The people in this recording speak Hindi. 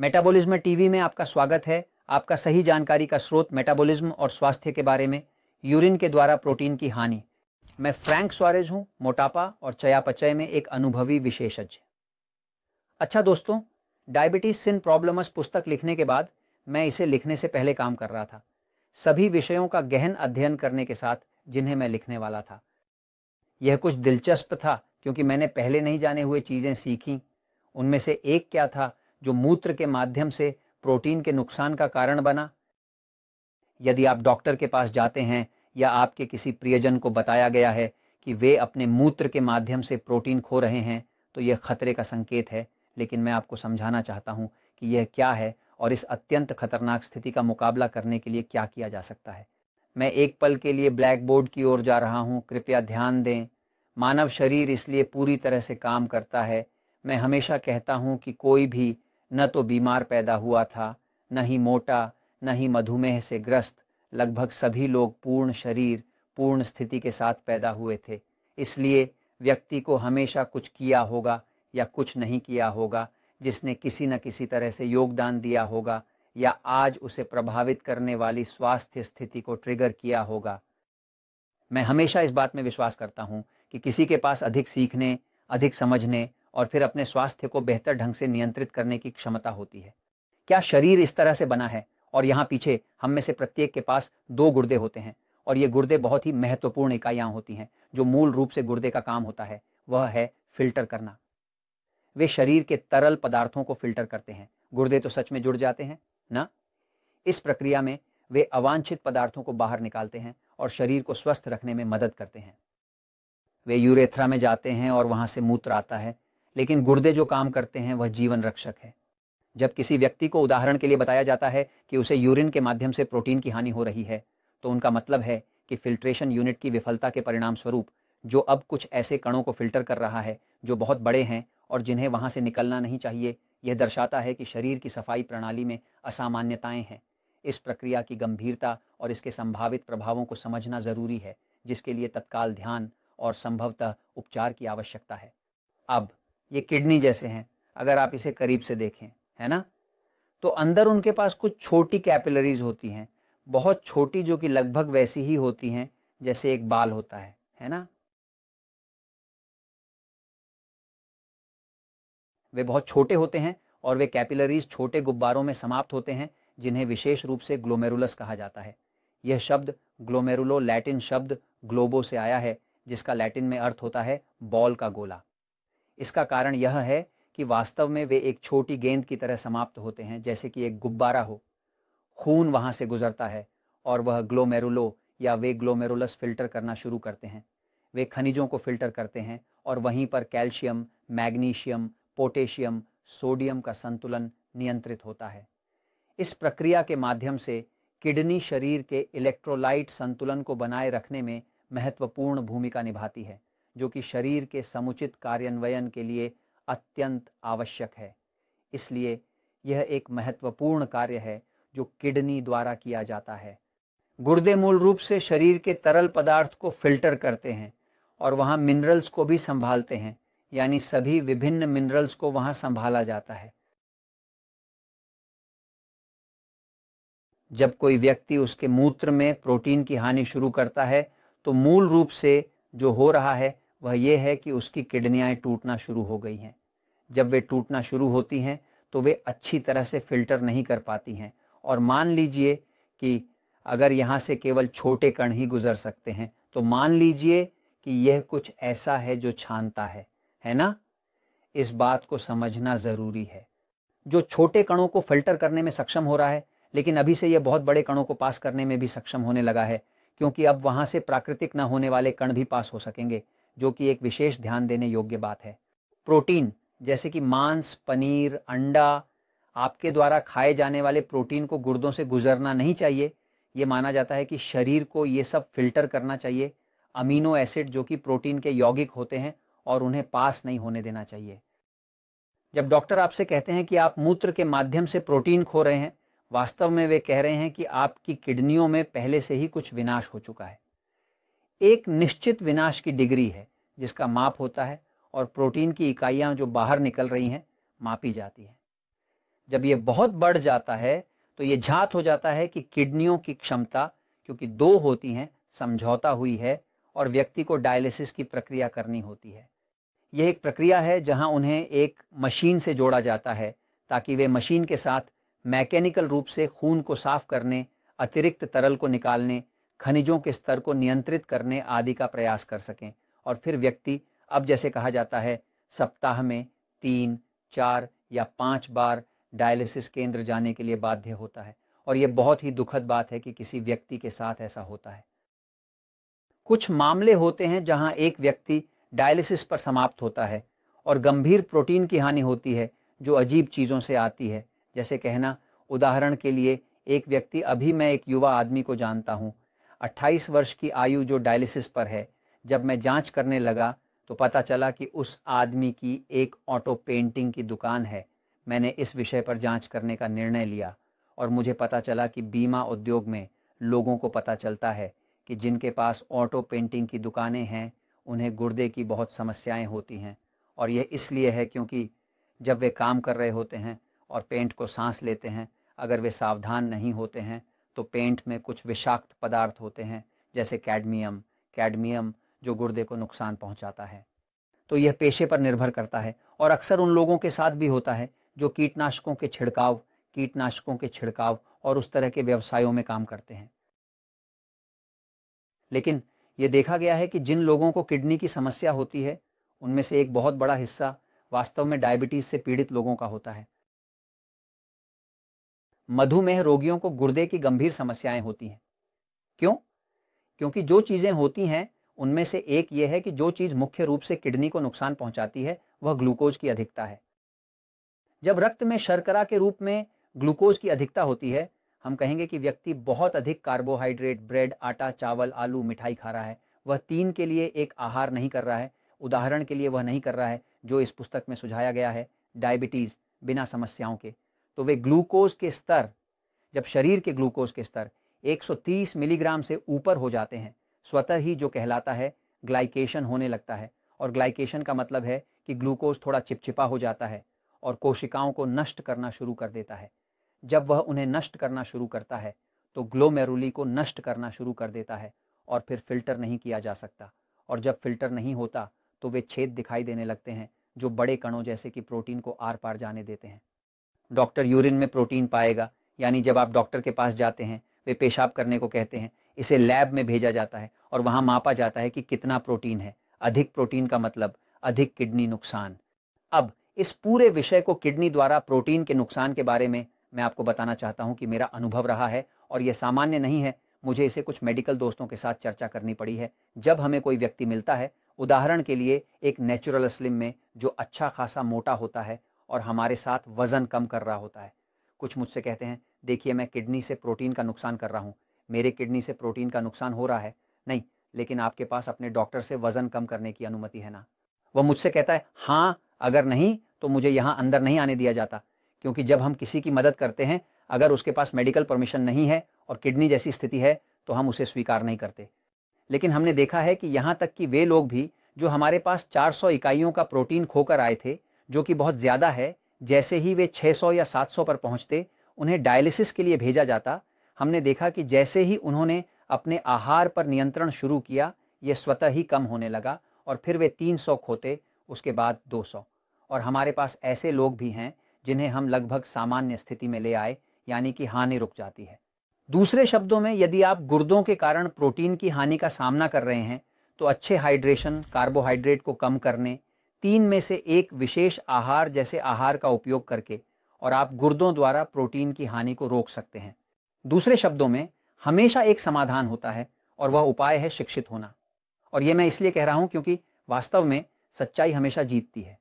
मेटाबॉलिज्म टीवी में आपका स्वागत है आपका सही जानकारी का स्रोत मेटाबॉलिज्म और स्वास्थ्य के बारे में यूरिन के द्वारा प्रोटीन की हानि मैं फ्रैंक स्वारेज हूं मोटापा और चयापचय में एक अनुभवी विशेषज्ञ अच्छा दोस्तों डायबिटीज सिन प्रॉब्लम्स पुस्तक लिखने के बाद मैं इसे लिखने से पहले काम कर रहा था सभी विषयों का गहन अध्ययन करने के साथ जिन्हें मैं लिखने वाला था यह कुछ दिलचस्प था क्योंकि मैंने पहले नहीं जाने हुए चीज़ें सीखी उनमें से एक क्या था जो मूत्र के माध्यम से प्रोटीन के नुकसान का कारण बना यदि आप डॉक्टर के पास जाते हैं या आपके किसी प्रियजन को बताया गया है कि वे अपने मूत्र के माध्यम से प्रोटीन खो रहे हैं तो यह खतरे का संकेत है लेकिन मैं आपको समझाना चाहता हूँ कि यह क्या है और इस अत्यंत खतरनाक स्थिति का मुकाबला करने के लिए क्या किया जा सकता है मैं एक पल के लिए ब्लैक बोर्ड की ओर जा रहा हूँ कृपया ध्यान दें मानव शरीर इसलिए पूरी तरह से काम करता है मैं हमेशा कहता हूँ कि कोई भी न तो बीमार पैदा हुआ था न ही मोटा न ही मधुमेह से ग्रस्त लगभग सभी लोग पूर्ण शरीर पूर्ण स्थिति के साथ पैदा हुए थे इसलिए व्यक्ति को हमेशा कुछ किया होगा या कुछ नहीं किया होगा जिसने किसी न किसी तरह से योगदान दिया होगा या आज उसे प्रभावित करने वाली स्वास्थ्य स्थिति को ट्रिगर किया होगा मैं हमेशा इस बात में विश्वास करता हूँ कि किसी के पास अधिक सीखने अधिक समझने और फिर अपने स्वास्थ्य को बेहतर ढंग से नियंत्रित करने की क्षमता होती है क्या शरीर इस तरह से बना है और यहाँ पीछे हम में से प्रत्येक के पास दो गुर्दे होते हैं और ये गुर्दे बहुत ही महत्वपूर्ण इकाइयाँ होती हैं जो मूल रूप से गुर्दे का काम होता है वह है फिल्टर करना वे शरीर के तरल पदार्थों को फिल्टर करते हैं गुर्दे तो सच में जुड़ जाते हैं ना इस प्रक्रिया में वे अवांछित पदार्थों को बाहर निकालते हैं और शरीर को स्वस्थ रखने में मदद करते हैं वे यूरेथ्रा में जाते हैं और वहां से मूत्र आता है लेकिन गुर्दे जो काम करते हैं वह जीवन रक्षक है जब किसी व्यक्ति को उदाहरण के लिए बताया जाता है कि उसे यूरिन के माध्यम से प्रोटीन की हानि हो रही है तो उनका मतलब है कि फिल्ट्रेशन यूनिट की विफलता के परिणाम स्वरूप जो अब कुछ ऐसे कणों को फिल्टर कर रहा है जो बहुत बड़े हैं और जिन्हें वहां से निकलना नहीं चाहिए यह दर्शाता है कि शरीर की सफाई प्रणाली में असामान्यताएं हैं इस प्रक्रिया की गंभीरता और इसके संभावित प्रभावों को समझना जरूरी है जिसके लिए तत्काल ध्यान और संभवतः उपचार की आवश्यकता है अब ये किडनी जैसे हैं अगर आप इसे करीब से देखें है ना तो अंदर उनके पास कुछ छोटी कैपिलरीज होती हैं बहुत छोटी जो कि लगभग वैसी ही होती हैं जैसे एक बाल होता है है ना वे बहुत छोटे होते हैं और वे कैपिलरीज छोटे गुब्बारों में समाप्त होते हैं जिन्हें विशेष रूप से ग्लोमेरुलस कहा जाता है यह शब्द ग्लोमेरुलो लैटिन शब्द ग्लोबो से आया है जिसका लैटिन में अर्थ होता है बॉल का गोला इसका कारण यह है कि वास्तव में वे एक छोटी गेंद की तरह समाप्त होते हैं जैसे कि एक गुब्बारा हो खून वहाँ से गुजरता है और वह ग्लोमेरुलो या वे ग्लोमेरुलस फिल्टर करना शुरू करते हैं वे खनिजों को फिल्टर करते हैं और वहीं पर कैल्शियम मैग्नीशियम पोटेशियम सोडियम का संतुलन नियंत्रित होता है इस प्रक्रिया के माध्यम से किडनी शरीर के इलेक्ट्रोलाइट संतुलन को बनाए रखने में महत्वपूर्ण भूमिका निभाती है जो कि शरीर के समुचित कार्यान्वयन के लिए अत्यंत आवश्यक है इसलिए यह एक महत्वपूर्ण कार्य है जो किडनी द्वारा किया जाता है गुर्दे मूल रूप से शरीर के तरल पदार्थ को फिल्टर करते हैं और वहाँ मिनरल्स को भी संभालते हैं यानी सभी विभिन्न मिनरल्स को वहाँ संभाला जाता है जब कोई व्यक्ति उसके मूत्र में प्रोटीन की हानि शुरू करता है तो मूल रूप से जो हो रहा है वह यह है कि उसकी किडनियाँ टूटना शुरू हो गई हैं जब वे टूटना शुरू होती हैं तो वे अच्छी तरह से फिल्टर नहीं कर पाती हैं और मान लीजिए कि अगर यहाँ से केवल छोटे कण ही गुजर सकते हैं तो मान लीजिए कि यह कुछ ऐसा है जो छानता है है ना इस बात को समझना ज़रूरी है जो छोटे कणों को फिल्टर करने में सक्षम हो रहा है लेकिन अभी से यह बहुत बड़े कणों को पास करने में भी सक्षम होने लगा है क्योंकि अब वहां से प्राकृतिक न होने वाले कण भी पास हो सकेंगे जो कि एक विशेष ध्यान देने योग्य बात है प्रोटीन जैसे कि मांस पनीर अंडा आपके द्वारा खाए जाने वाले प्रोटीन को गुर्दों से गुजरना नहीं चाहिए ये माना जाता है कि शरीर को ये सब फिल्टर करना चाहिए अमीनो एसिड जो कि प्रोटीन के यौगिक होते हैं और उन्हें पास नहीं होने देना चाहिए जब डॉक्टर आपसे कहते हैं कि आप मूत्र के माध्यम से प्रोटीन खो रहे हैं वास्तव में वे कह रहे हैं कि आपकी किडनियों में पहले से ही कुछ विनाश हो चुका है एक निश्चित विनाश की डिग्री है जिसका माप होता है और प्रोटीन की इकाइयां जो बाहर निकल रही हैं मापी जाती हैं जब ये बहुत बढ़ जाता है तो ये झात हो जाता है कि किडनियों की क्षमता क्योंकि दो होती हैं समझौता हुई है और व्यक्ति को डायलिसिस की प्रक्रिया करनी होती है यह एक प्रक्रिया है जहां उन्हें एक मशीन से जोड़ा जाता है ताकि वे मशीन के साथ मैकेनिकल रूप से खून को साफ करने अतिरिक्त तरल को निकालने खनिजों के स्तर को नियंत्रित करने आदि का प्रयास कर सकें और फिर व्यक्ति अब जैसे कहा जाता है सप्ताह में तीन चार या पाँच बार डायलिसिस केंद्र जाने के लिए बाध्य होता है और ये बहुत ही दुखद बात है कि किसी व्यक्ति के साथ ऐसा होता है कुछ मामले होते हैं जहां एक व्यक्ति डायलिसिस पर समाप्त होता है और गंभीर प्रोटीन की हानि होती है जो अजीब चीज़ों से आती है जैसे कहना उदाहरण के लिए एक व्यक्ति अभी मैं एक युवा आदमी को जानता हूँ 28 वर्ष की आयु जो डायलिसिस पर है जब मैं जांच करने लगा तो पता चला कि उस आदमी की एक ऑटो पेंटिंग की दुकान है मैंने इस विषय पर जांच करने का निर्णय लिया और मुझे पता चला कि बीमा उद्योग में लोगों को पता चलता है कि जिनके पास ऑटो पेंटिंग की दुकानें हैं उन्हें गुर्दे की बहुत समस्याएं होती हैं और यह इसलिए है क्योंकि जब वे काम कर रहे होते हैं और पेंट को सांस लेते हैं अगर वे सावधान नहीं होते हैं तो पेंट में कुछ विषाक्त पदार्थ होते हैं जैसे कैडमियम कैडमियम जो गुर्दे को नुकसान पहुंचाता है तो यह पेशे पर निर्भर करता है और अक्सर उन लोगों के साथ भी होता है जो कीटनाशकों के छिड़काव कीटनाशकों के छिड़काव और उस तरह के व्यवसायों में काम करते हैं लेकिन यह देखा गया है कि जिन लोगों को किडनी की समस्या होती है उनमें से एक बहुत बड़ा हिस्सा वास्तव में डायबिटीज से पीड़ित लोगों का होता है मधुमेह रोगियों को गुर्दे की गंभीर समस्याएं होती हैं क्यों क्योंकि जो चीज़ें होती हैं उनमें से एक ये है कि जो चीज़ मुख्य रूप से किडनी को नुकसान पहुंचाती है वह ग्लूकोज की अधिकता है जब रक्त में शर्करा के रूप में ग्लूकोज की अधिकता होती है हम कहेंगे कि व्यक्ति बहुत अधिक कार्बोहाइड्रेट ब्रेड आटा चावल आलू मिठाई खा रहा है वह तीन के लिए एक आहार नहीं कर रहा है उदाहरण के लिए वह नहीं कर रहा है जो इस पुस्तक में सुझाया गया है डायबिटीज़ बिना समस्याओं के तो वे ग्लूकोज के स्तर जब शरीर के ग्लूकोज के स्तर 130 मिलीग्राम से ऊपर हो जाते हैं स्वतः ही जो कहलाता है ग्लाइकेशन होने लगता है और ग्लाइकेशन का मतलब है कि ग्लूकोज थोड़ा चिपचिपा हो जाता है और कोशिकाओं को नष्ट करना शुरू कर देता है जब वह उन्हें नष्ट करना शुरू करता है तो ग्लोमेरुली को नष्ट करना शुरू कर देता है और फिर फिल्टर नहीं किया जा सकता और जब फिल्टर नहीं होता तो वे छेद दिखाई देने लगते हैं जो बड़े कणों जैसे कि प्रोटीन को आर पार जाने देते हैं डॉक्टर यूरिन में प्रोटीन पाएगा यानी जब आप डॉक्टर के पास जाते हैं वे पेशाब करने को कहते हैं इसे लैब में भेजा जाता है और वहाँ मापा जाता है कि कितना प्रोटीन है अधिक प्रोटीन का मतलब अधिक किडनी नुकसान अब इस पूरे विषय को किडनी द्वारा प्रोटीन के नुकसान के बारे में मैं आपको बताना चाहता हूँ कि मेरा अनुभव रहा है और यह सामान्य नहीं है मुझे इसे कुछ मेडिकल दोस्तों के साथ चर्चा करनी पड़ी है जब हमें कोई व्यक्ति मिलता है उदाहरण के लिए एक नेचुरल स्लिम में जो अच्छा खासा मोटा होता है और हमारे साथ वज़न कम कर रहा होता है कुछ मुझसे कहते हैं देखिए मैं किडनी से प्रोटीन का नुकसान कर रहा हूँ मेरे किडनी से प्रोटीन का नुकसान हो रहा है नहीं लेकिन आपके पास अपने डॉक्टर से वज़न कम करने की अनुमति है ना वह मुझसे कहता है हाँ अगर नहीं तो मुझे यहाँ अंदर नहीं आने दिया जाता क्योंकि जब हम किसी की मदद करते हैं अगर उसके पास मेडिकल परमिशन नहीं है और किडनी जैसी स्थिति है तो हम उसे स्वीकार नहीं करते लेकिन हमने देखा है कि यहाँ तक कि वे लोग भी जो हमारे पास 400 इकाइयों का प्रोटीन खोकर आए थे जो कि बहुत ज़्यादा है जैसे ही वे 600 या 700 पर पहुंचते उन्हें डायलिसिस के लिए भेजा जाता हमने देखा कि जैसे ही उन्होंने अपने आहार पर नियंत्रण शुरू किया ये स्वतः ही कम होने लगा और फिर वे 300 खोते उसके बाद 200 और हमारे पास ऐसे लोग भी हैं जिन्हें हम लगभग सामान्य स्थिति में ले आए यानी कि हानि रुक जाती है दूसरे शब्दों में यदि आप गुर्दों के कारण प्रोटीन की हानि का सामना कर रहे हैं तो अच्छे हाइड्रेशन कार्बोहाइड्रेट को कम करने तीन में से एक विशेष आहार जैसे आहार का उपयोग करके और आप गुर्दों द्वारा प्रोटीन की हानि को रोक सकते हैं दूसरे शब्दों में हमेशा एक समाधान होता है और वह उपाय है शिक्षित होना और यह मैं इसलिए कह रहा हूं क्योंकि वास्तव में सच्चाई हमेशा जीतती है